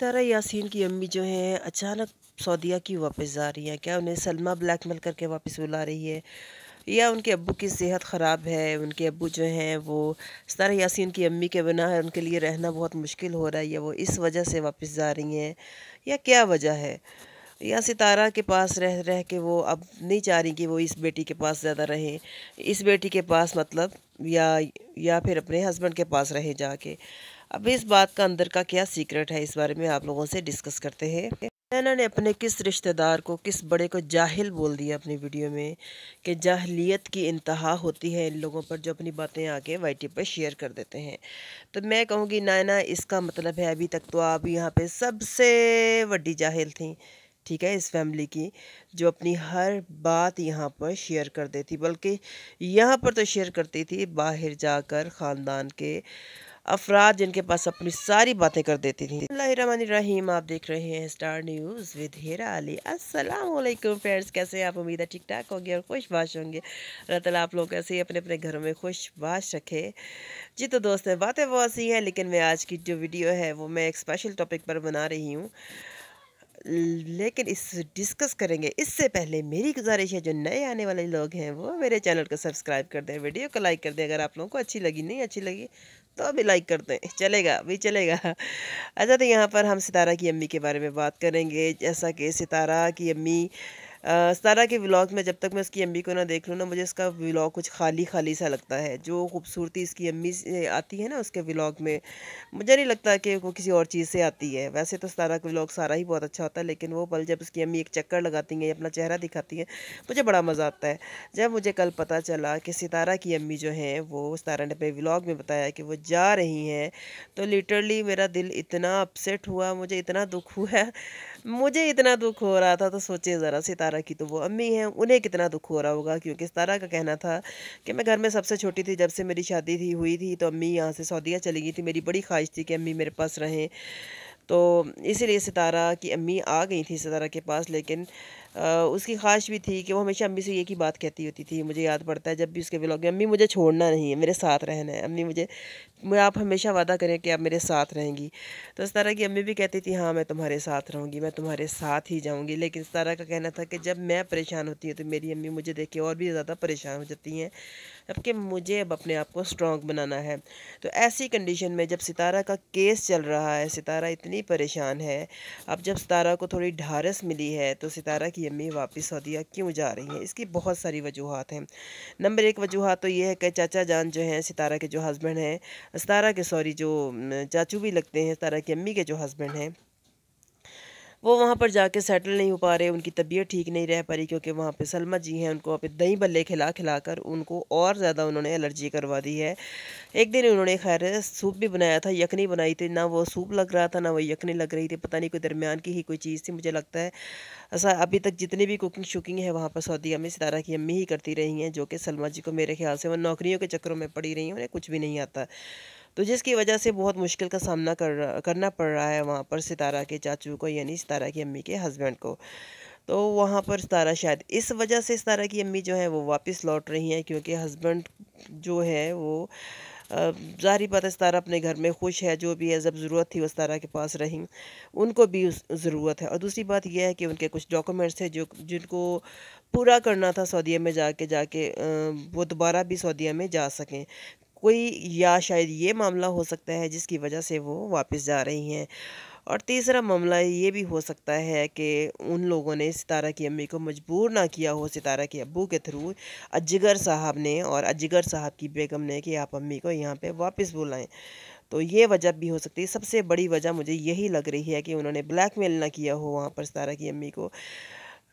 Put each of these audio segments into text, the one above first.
तारा यासीन की अम्मी जो है अचानक सऊदिया की वापस जा रही हैं क्या उन्हें सलमा ब्लैकमेल करके वापस बुला रही है या उनके अबू की सेहत ख़राब है उनके अबू जो हैं वो सतारा यासीन की अम्मी के बिना है उनके लिए रहना बहुत मुश्किल हो रहा है या वो इस वजह से वापस जा रही हैं या क्या वजह है या सितारा के पास रह रह के वो अब नहीं चाह रही कि वो इस बेटी के पास ज़्यादा रहें इस बेटी के पास मतलब या या फिर अपने हस्बैंड के पास रहें जाके अब इस बात का अंदर का क्या सीक्रेट है इस बारे में आप लोगों से डिस्कस करते हैं नैना ने अपने किस रिश्तेदार को किस बड़े को जाहिल बोल दिया अपनी वीडियो में कि जाहलीत की इंतहा होती है इन लोगों पर जो अपनी बातें आके वाईटी पर शेयर कर देते हैं तो मैं कहूँगी नैना इसका मतलब है अभी तक तो आप यहाँ पे सबसे वड्डी जाहिल थी ठीक है इस फैमिली की जो अपनी हर बात यहाँ पर शेयर कर देती बल्कि यहाँ पर तो शेयर करती थी बाहर जाकर ख़ानदान के अफराद जिनके पास अपनी सारी बातें कर देती थी रहीम आप देख रहे हैं star news with Hera Ali अस्सलाम फ्रेंड्स कैसे आप उम्मीद है ठीक ठाक होंगे और खुश बाश होंगे अल्लाह ताला आप लोग ऐसे ही अपने अपने घरों में खुश बाश रखें जी तो दोस्तों बातें बहुत सी हैं लेकिन मैं आज की जो वीडियो है वो मैं एक स्पेशल टॉपिक पर बना रही हूँ लेकिन इस डिस्कस करेंगे इससे पहले मेरी गुजारिश है जो नए आने वाले लोग हैं वो मेरे चैनल को सब्सक्राइब कर दें वीडियो को लाइक कर दें अगर आप लोगों को अच्छी लगी नहीं अच्छी लगी तो अभी लाइक कर दें चलेगा अभी चलेगा अच्छा तो यहाँ पर हम सितारा की अम्मी के बारे में बात करेंगे जैसा कि सितारा की अम्मी सारा के व्लॉग में जब तक मैं उसकी अम्मी को ना देख लूँ ना मुझे इसका व्लॉग कुछ खाली खाली सा लगता है जो खूबसूरती इसकी अम्मी से आती है ना उसके व्लॉग में मुझे नहीं लगता कि वो किसी और चीज़ से आती है वैसे तो सारा का व्लॉग सारा ही बहुत अच्छा होता है लेकिन वो पल जब उसकी अम्मी एक चक्कर लगाती हैं अपना चेहरा दिखाती हैं मुझे बड़ा मज़ा आता है जब मुझे कल पता चला कि सितारा की अम्मी जो हैं वो सितारा ने अपने व्लॉग में बताया कि वो जा रही हैं तो लिटरली मेरा दिल इतना अपसेट हुआ मुझे इतना दुख हुआ मुझे इतना दुख हो रहा था तो सोचे ज़रा सितारा की तो वो अम्मी हैं उन्हें कितना दुख हो रहा होगा क्योंकि सितारा का कहना था कि मैं घर में सबसे छोटी थी जब से मेरी शादी थी हुई थी तो अम्मी यहाँ से सऊदिया चली गई थी मेरी बड़ी ख्वाहिश थी कि अम्मी मेरे पास रहें तो इसीलिए सितारा की अम्मी आ गई थी सितारा के पास लेकिन उसकी ख्वाहिश भी थी कि वो हमेशा अम्मी से ये की बात कहती होती थी मुझे याद पड़ता है जब भी उसके ब्लॉग में अम्मी मुझे छोड़ना नहीं है मेरे साथ रहना है अम्मी मुझे मैं आप हमेशा वादा करें कि आप मेरे साथ रहेंगी तो इस तरह की अम्मी भी कहती थी हाँ मैं तुम्हारे साथ रहूँगी मैं तुम्हारे साथ ही जाऊँगी लेकिन इस तरह का कहना था कि जब मैं परेशान होती हूँ तो मेरी अम्मी मुझे देख के और भी ज़्यादा परेशान हो जाती हैं जबकि मुझे अब अपने आप को स्ट्रॉन्ग बनाना है तो ऐसी कंडीशन में जब सितारा का केस चल रहा है सितारा इतनी परेशान है अब जब सितारा को थोड़ी ढारस मिली है तो सितारा की अम्मी वापस सऊदिया क्यों जा रही हैं इसकी बहुत सारी वजूहत हैं नंबर एक वजूहत तो ये है कि चाचा जान जो हैं सितारा के जो हस्बैंड हैं सितारा के सॉरी जो चाचू भी लगते हैं सितारा की अम्मी के जो हस्बैंड हैं वो वहाँ पर जाके सेटल नहीं हो पा रहे उनकी तबीयत ठीक नहीं रह पा रही क्योंकि वहाँ पे सलमा जी हैं उनको वहाँ पे दही बल्ले खिला खिला कर उनको और ज़्यादा उन्होंने एलर्जी करवा दी है एक दिन उन्होंने खैर सूप भी बनाया था यखनी बनाई थी ना वो सूप लग रहा था ना वो यखनी लग रही थी पता नहीं कोई दरमियान की ही कोई चीज़ थी मुझे लगता है ऐसा अभी तक जितनी भी कुकिंग शुकिंग है वहाँ पर सऊदी अमी सितारा की अम्मी ही करती रही हैं जो कि सलमा जी को मेरे ख्याल से वो नौकरियों के चक्करों में पड़ी रही हैं उन्हें कुछ भी नहीं आता तो जिसकी वजह से बहुत मुश्किल का सामना कर करना पड़ रहा है वहाँ पर सितारा के चाचू को यानी सितारा की अम्मी के हस्बैंड को तो वहाँ पर सितारा शायद इस वजह से सितारा की अम्मी जो है वो वापस लौट रही हैं क्योंकि हस्बैंड जो है वो ज़ाहरी बात है सितारा अपने घर में खुश है जो भी है जब ज़रूरत थी वो सितारा के पास रही उनको भी ज़रूरत है और दूसरी बात यह है कि उनके कुछ डॉक्यूमेंट्स हैं जो जिनको पूरा करना था सऊदीया में जाके जाके वो दोबारा भी सऊदीया में जा सकें कोई या शायद ये मामला हो सकता है जिसकी वजह से वो वापस जा रही हैं और तीसरा मामला ये भी हो सकता है कि उन लोगों ने सितारा की अम्मी को मजबूर ना किया हो सितारा के अबू के थ्रू अजगर साहब ने और अजगर साहब की बेगम ने कि आप अम्मी को यहाँ पे वापस बुलाएं तो ये वजह भी हो सकती है सबसे बड़ी वजह मुझे यही लग रही है कि उन्होंने ब्लैकमेल ना किया हो वहाँ पर सितारा की अम्मी को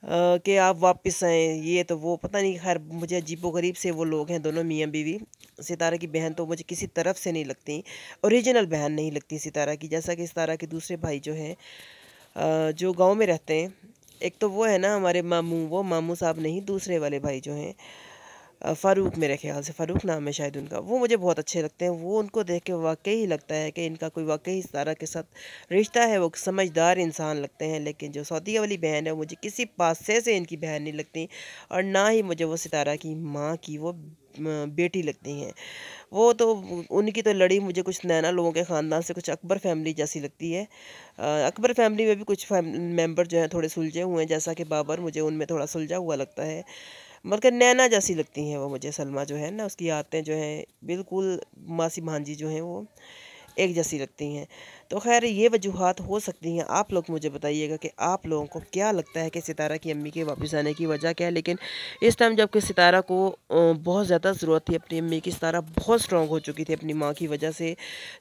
कि आप वापस आएँ ये तो वो पता नहीं खैर मुझे अजीबो गरीब से वो लोग हैं दोनों मियाँ बीवी सितारा की बहन तो मुझे किसी तरफ से नहीं लगती ओरिजिनल बहन नहीं लगती सितारा की जैसा कि सितारा के दूसरे भाई जो हैं जो गाँव में रहते हैं एक तो वो है ना हमारे मामू वो मामू साहब नहीं दूसरे वाले भाई जो हैं फ़ारूक मेरे ख्याल से फ़ारूक नाम है शायद उनका वो मुझे बहुत अच्छे लगते हैं वो उनको देख के वाकई ही लगता है कि इनका कोई वाकई सारा के साथ रिश्ता है वो समझदार इंसान लगते हैं लेकिन जो सऊदिया वाली बहन है मुझे किसी पासे से इनकी बहन नहीं लगती और ना ही मुझे वो सितारा की माँ की वो बेटी लगती हैं वो तो उनकी तो लड़ी मुझे कुछ नैना लोगों के ख़ानदान से कुछ अकबर फैमिली जैसी लगती है अकबर फैमिली में भी कुछ मेंबर जो हैं थोड़े सुलझे हुए हैं जैसा कि बाबर मुझे उनमें थोड़ा सुलझा हुआ लगता है मतलब नैना जैसी लगती हैं वो मुझे सलमा जो है ना उसकी आदतें जो हैं बिल्कुल मासी भांजी जो हैं वो एक जैसी लगती हैं तो खैर ये वजूहत हो सकती हैं आप लोग मुझे बताइएगा कि आप लोगों को क्या लगता है कि सितारा की अम्मी के वापस आने की वजह क्या है लेकिन इस टाइम जबकि सितारा को बहुत ज़्यादा ज़रूरत थी अपनी अम्मी की सितारा बहुत स्ट्रॉग हो चुकी थी अपनी माँ की वजह से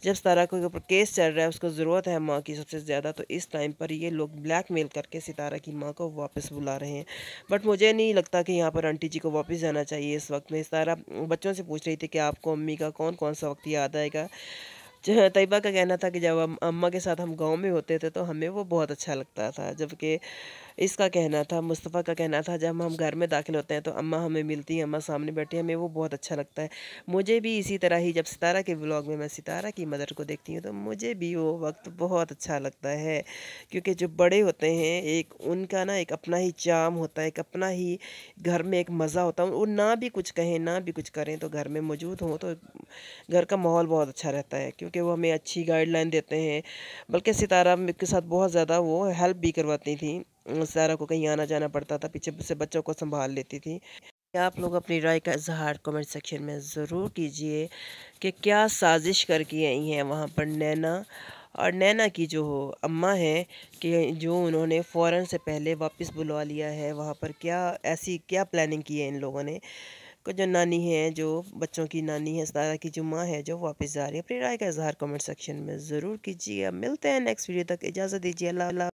जब सितारा को ऊपर केस चल रहा है उसको ज़रूरत है माँ की सबसे ज़्यादा तो इस टाइम पर ये लोग ब्लैक मेल करके सितारा की माँ को वापस बुला रहे हैं बट मुझे नहीं लगता कि यहाँ पर आंटी जी को वापस जाना चाहिए इस वक्त में सितारा बच्चों से पूछ रही थी कि आपको अम्मी का कौन कौन सा वक्त याद आएगा तयबा का कहना था कि जब हम अम्मा के साथ हम गांव में होते थे तो हमें वो बहुत अच्छा लगता था जबकि इसका कहना था मुस्तफ़ा का कहना था जब हम घर में दाखिल होते हैं तो अम्मा हमें मिलती हैं अम्मा सामने बैठी हमें वो बहुत अच्छा लगता है मुझे भी इसी तरह ही जब सितारा के ब्लॉग में मैं सितारा की मदर को देखती हूँ तो मुझे भी वो वक्त बहुत अच्छा लगता है क्योंकि जो बड़े होते हैं एक उनका ना एक अपना ही चाम होता है एक अपना ही घर में एक मज़ा होता है वो ना भी कुछ कहें ना भी कुछ करें तो घर में मौजूद हों तो घर का माहौल बहुत अच्छा रहता है क्योंकि क्योंकि वो हमें अच्छी गाइडलाइन देते हैं बल्कि सितारा के साथ बहुत ज़्यादा वो हेल्प भी करवाती थी सितारा को कहीं आना जाना पड़ता था पीछे से बच्चों को संभाल लेती थी आप लोग अपनी राय का इजहार कमेंट सेक्शन में ज़रूर कीजिए कि क्या साजिश करके आई हैं वहाँ पर नैना और नैना की जो हो अम्मा है कि जो उन्होंने फ़ौरन से पहले वापस बुलवा लिया है वहाँ पर क्या ऐसी क्या प्लानिंग की है इन लोगों ने का जो नानी है जो बच्चों की नानी है सतारा की जो माँ है जो वापस जा रही है अपनी राय का इजहार कमेंट सेक्शन में ज़रूर कीजिएगा मिलते हैं नेक्स्ट वीडियो तक इजाज़त दीजिए अल्लाह